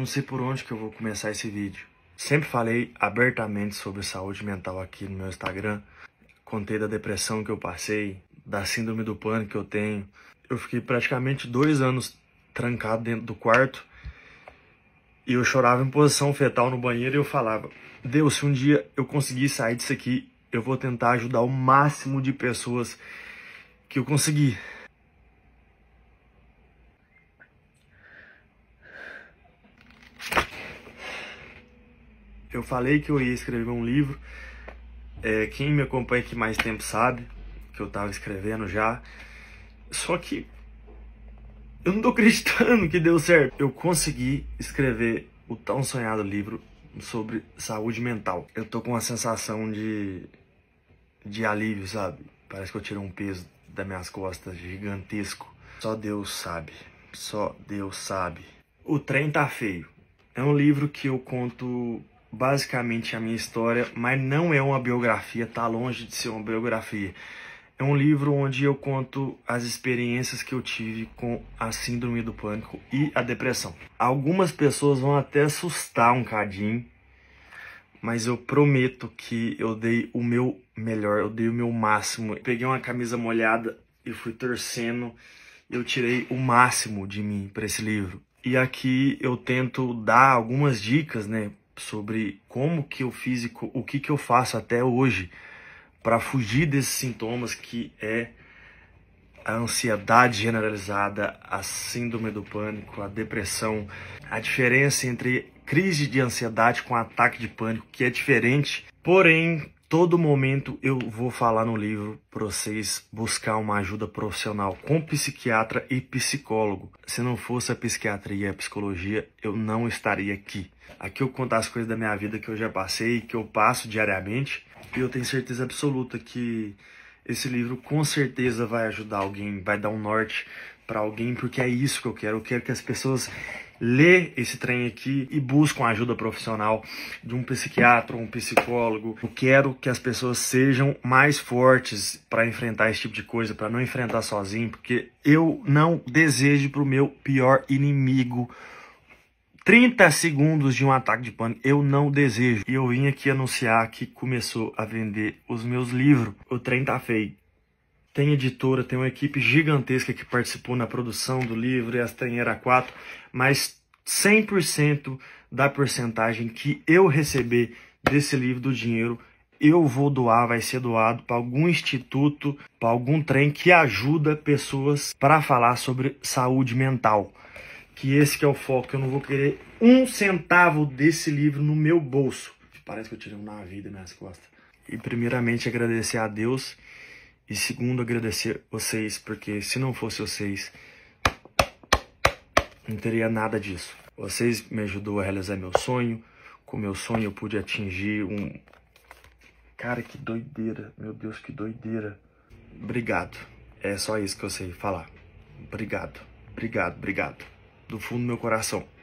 não sei por onde que eu vou começar esse vídeo. Sempre falei abertamente sobre saúde mental aqui no meu Instagram. Contei da depressão que eu passei, da síndrome do pânico que eu tenho. Eu fiquei praticamente dois anos trancado dentro do quarto e eu chorava em posição fetal no banheiro e eu falava: Deus, se um dia eu conseguir sair disso aqui, eu vou tentar ajudar o máximo de pessoas que eu conseguir. Eu falei que eu ia escrever um livro. É, quem me acompanha aqui mais tempo sabe que eu estava escrevendo já. Só que eu não tô acreditando que deu certo. Eu consegui escrever o tão sonhado livro sobre saúde mental. Eu tô com uma sensação de, de alívio, sabe? Parece que eu tirei um peso das minhas costas gigantesco. Só Deus sabe. Só Deus sabe. O trem tá feio. É um livro que eu conto basicamente a minha história, mas não é uma biografia, tá longe de ser uma biografia. É um livro onde eu conto as experiências que eu tive com a síndrome do pânico e a depressão. Algumas pessoas vão até assustar um cadinho, mas eu prometo que eu dei o meu melhor, eu dei o meu máximo. peguei uma camisa molhada e fui torcendo, eu tirei o máximo de mim para esse livro. E aqui eu tento dar algumas dicas, né, sobre como que eu fiz e o que que eu faço até hoje para fugir desses sintomas que é a ansiedade generalizada, a síndrome do pânico, a depressão, a diferença entre crise de ansiedade com ataque de pânico, que é diferente, porém todo momento eu vou falar no livro para vocês buscar uma ajuda profissional com psiquiatra e psicólogo. Se não fosse a psiquiatria e a psicologia, eu não estaria aqui. Aqui eu conto as coisas da minha vida que eu já passei, que eu passo diariamente, e eu tenho certeza absoluta que esse livro com certeza vai ajudar alguém, vai dar um norte para alguém, porque é isso que eu quero. Eu quero que as pessoas lê esse trem aqui e busca uma ajuda profissional de um psiquiatra, um psicólogo. Eu quero que as pessoas sejam mais fortes para enfrentar esse tipo de coisa, para não enfrentar sozinho, porque eu não desejo para o meu pior inimigo 30 segundos de um ataque de pânico, eu não desejo. E eu vim aqui anunciar que começou a vender os meus livros. O trem tá feio tem editora, tem uma equipe gigantesca que participou na produção do livro, e a em Era 4, mas 100% da porcentagem que eu receber desse livro do dinheiro, eu vou doar, vai ser doado para algum instituto, para algum trem que ajuda pessoas para falar sobre saúde mental. Que esse que é o foco, eu não vou querer um centavo desse livro no meu bolso. Parece que eu tirei um na vida minhas né, costas. E primeiramente agradecer a Deus e segundo, agradecer vocês, porque se não fosse vocês, não teria nada disso. Vocês me ajudou a realizar meu sonho. Com meu sonho eu pude atingir um... Cara, que doideira. Meu Deus, que doideira. Obrigado. É só isso que eu sei falar. Obrigado. Obrigado, obrigado. Do fundo do meu coração.